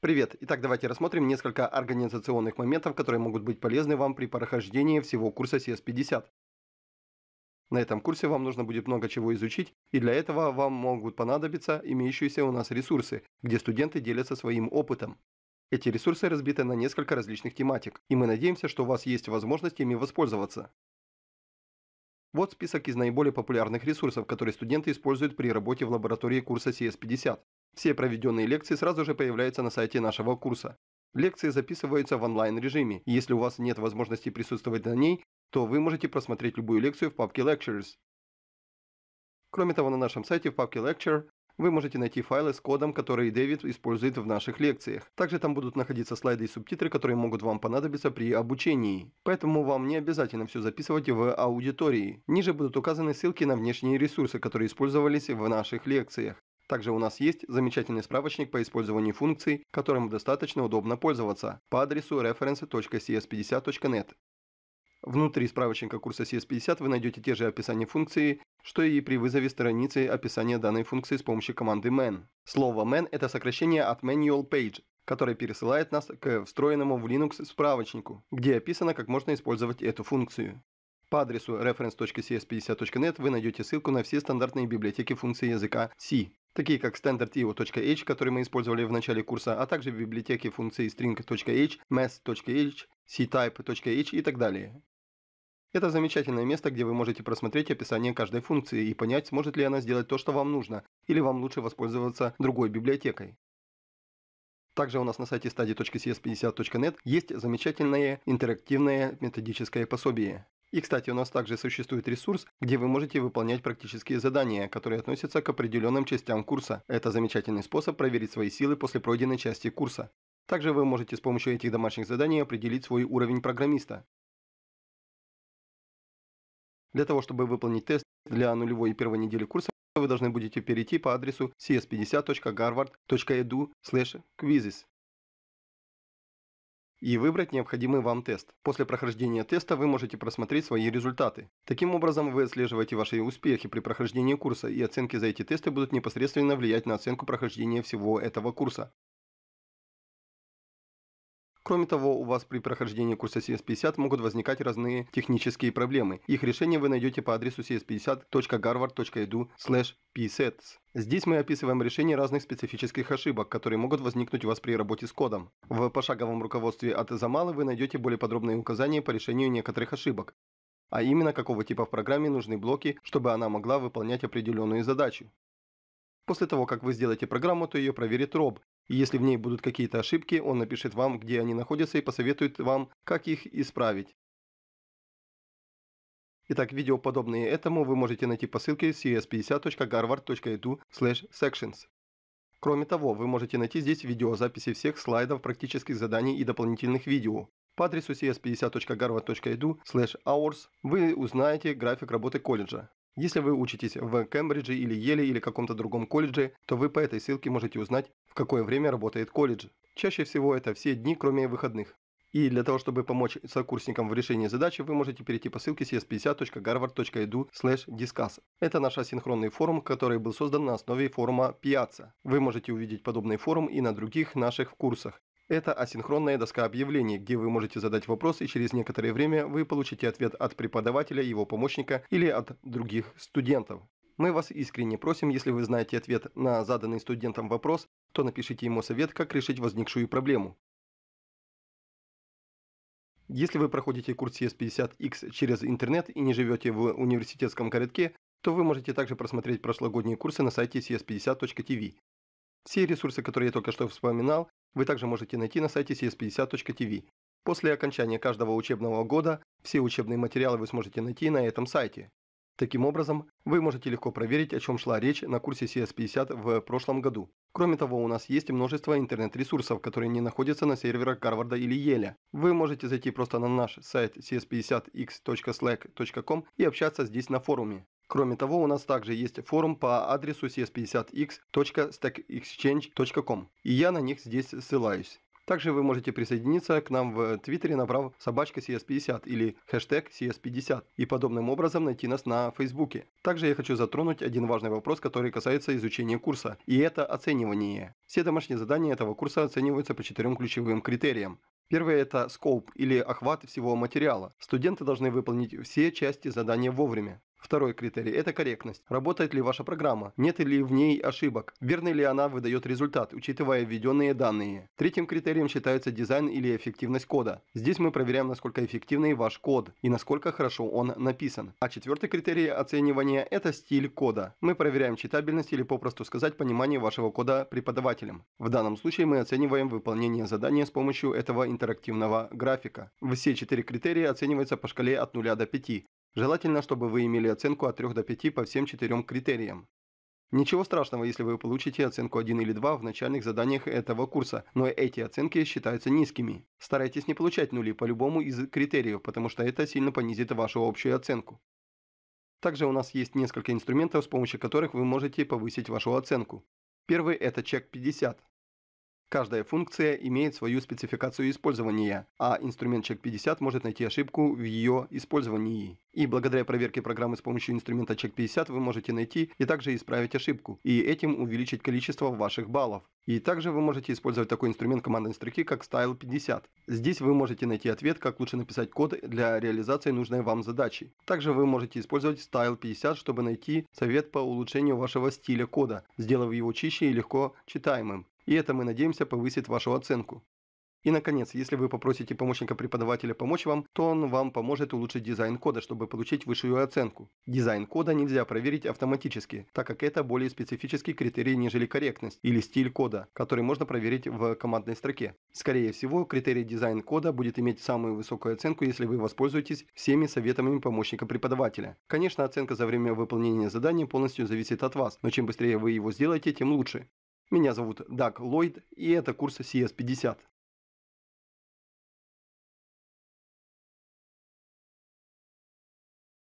Привет! Итак, давайте рассмотрим несколько организационных моментов, которые могут быть полезны вам при прохождении всего курса CS50. На этом курсе вам нужно будет много чего изучить, и для этого вам могут понадобиться имеющиеся у нас ресурсы, где студенты делятся своим опытом. Эти ресурсы разбиты на несколько различных тематик, и мы надеемся, что у вас есть возможность ими воспользоваться. Вот список из наиболее популярных ресурсов, которые студенты используют при работе в лаборатории курса CS50. Все проведенные лекции сразу же появляются на сайте нашего курса. Лекции записываются в онлайн-режиме, если у вас нет возможности присутствовать на ней, то вы можете просмотреть любую лекцию в папке Lectures. Кроме того, на нашем сайте в папке Lecture вы можете найти файлы с кодом, который Дэвид использует в наших лекциях. Также там будут находиться слайды и субтитры, которые могут вам понадобиться при обучении. Поэтому вам не обязательно все записывать в аудитории. Ниже будут указаны ссылки на внешние ресурсы, которые использовались в наших лекциях. Также у нас есть замечательный справочник по использованию функций, которым достаточно удобно пользоваться по адресу reference.cs50.net. Внутри справочника курса CS50 вы найдете те же описания функции, что и при вызове страницы описания данной функции с помощью команды man. Слово man – это сокращение от manual page, которое пересылает нас к встроенному в Linux справочнику, где описано, как можно использовать эту функцию. По адресу reference.cs50.net вы найдете ссылку на все стандартные библиотеки функций языка C, такие как standardio.h, который мы использовали в начале курса, а также библиотеки функций string.h, mass.h, ctype.h и так далее. Это замечательное место, где вы можете просмотреть описание каждой функции и понять, сможет ли она сделать то, что вам нужно, или вам лучше воспользоваться другой библиотекой. Также у нас на сайте study.cs50.net есть замечательное интерактивное методическое пособие. И, кстати, у нас также существует ресурс, где вы можете выполнять практические задания, которые относятся к определенным частям курса. Это замечательный способ проверить свои силы после пройденной части курса. Также вы можете с помощью этих домашних заданий определить свой уровень программиста. Для того, чтобы выполнить тест для нулевой и первой недели курса, вы должны будете перейти по адресу cs50.harvard.edu quizzes и выбрать необходимый вам тест. После прохождения теста вы можете просмотреть свои результаты. Таким образом, вы отслеживаете ваши успехи при прохождении курса, и оценки за эти тесты будут непосредственно влиять на оценку прохождения всего этого курса. Кроме того, у вас при прохождении курса CS50 могут возникать разные технические проблемы. Их решение вы найдете по адресу cs50.harvard.edu/psets. Здесь мы описываем решение разных специфических ошибок, которые могут возникнуть у вас при работе с кодом. В пошаговом руководстве от Замалы вы найдете более подробные указания по решению некоторых ошибок а именно какого типа в программе нужны блоки, чтобы она могла выполнять определенную задачу. После того, как вы сделаете программу, то ее проверит роб, и если в ней будут какие-то ошибки, он напишет вам, где они находятся и посоветует вам, как их исправить. Итак, видео подобные этому вы можете найти по ссылке cs50.harvard.edu/sections. Кроме того, вы можете найти здесь видеозаписи всех слайдов, практических заданий и дополнительных видео. По адресу cs50.harvard.edu/hours вы узнаете график работы колледжа. Если вы учитесь в Кембридже или Еле или каком-то другом колледже, то вы по этой ссылке можете узнать, какое время работает колледж. Чаще всего это все дни, кроме выходных. И для того, чтобы помочь сокурсникам в решении задачи, вы можете перейти по ссылке cs slash discuss. Это наш асинхронный форум, который был создан на основе форума Piazza. Вы можете увидеть подобный форум и на других наших курсах. Это асинхронная доска объявлений, где вы можете задать вопрос и через некоторое время вы получите ответ от преподавателя, его помощника или от других студентов. Мы вас искренне просим, если вы знаете ответ на заданный студентом вопрос, то напишите ему совет, как решить возникшую проблему. Если вы проходите курс cs 50 x через интернет и не живете в университетском городке, то вы можете также просмотреть прошлогодние курсы на сайте cs50.tv. Все ресурсы, которые я только что вспоминал, вы также можете найти на сайте cs50.tv. После окончания каждого учебного года все учебные материалы вы сможете найти на этом сайте. Таким образом, вы можете легко проверить, о чем шла речь на курсе CS50 в прошлом году. Кроме того, у нас есть множество интернет-ресурсов, которые не находятся на серверах Гарварда или Еля. Вы можете зайти просто на наш сайт cs50x.slack.com и общаться здесь на форуме. Кроме того, у нас также есть форум по адресу cs50x.stackexchange.com, и я на них здесь ссылаюсь. Также вы можете присоединиться к нам в Твиттере, набрав собачка CS50 или хэштег CS50 и подобным образом найти нас на Фейсбуке. Также я хочу затронуть один важный вопрос, который касается изучения курса, и это оценивание. Все домашние задания этого курса оцениваются по четырем ключевым критериям. Первое – это скоуп или охват всего материала. Студенты должны выполнить все части задания вовремя. Второй критерий – это корректность. Работает ли ваша программа? Нет ли в ней ошибок? Верно ли она выдает результат, учитывая введенные данные? Третьим критерием считается дизайн или эффективность кода. Здесь мы проверяем, насколько эффективный ваш код и насколько хорошо он написан. А четвертый критерий оценивания – это стиль кода. Мы проверяем читабельность или, попросту сказать, понимание вашего кода преподавателем. В данном случае мы оцениваем выполнение задания с помощью этого интерактивного графика. Все четыре критерия оцениваются по шкале от 0 до 5. Желательно, чтобы вы имели оценку от 3 до 5 по всем четырем критериям. Ничего страшного, если вы получите оценку 1 или 2 в начальных заданиях этого курса, но эти оценки считаются низкими. Старайтесь не получать нули по любому из критериев, потому что это сильно понизит вашу общую оценку. Также у нас есть несколько инструментов, с помощью которых вы можете повысить вашу оценку. Первый – это чек 50. Каждая функция имеет свою спецификацию использования, а инструмент Check50 может найти ошибку в ее использовании. И благодаря проверке программы с помощью инструмента Check50 вы можете найти и также исправить ошибку, и этим увеличить количество ваших баллов. И также вы можете использовать такой инструмент командной строки, как Style50. Здесь вы можете найти ответ, как лучше написать код для реализации нужной вам задачи. Также вы можете использовать Style50, чтобы найти совет по улучшению вашего стиля кода, сделав его чище и легко читаемым и это, мы надеемся, повысит вашу оценку. И, наконец, если вы попросите помощника преподавателя помочь вам, то он вам поможет улучшить дизайн кода, чтобы получить высшую оценку. Дизайн кода нельзя проверить автоматически, так как это более специфический критерий, нежели корректность или стиль кода, который можно проверить в командной строке. Скорее всего, критерий дизайн кода будет иметь самую высокую оценку, если вы воспользуетесь всеми советами помощника преподавателя. Конечно, оценка за время выполнения задания полностью зависит от вас, но чем быстрее вы его сделаете, тем лучше. Меня зовут Даг Ллойд, и это курс CS50.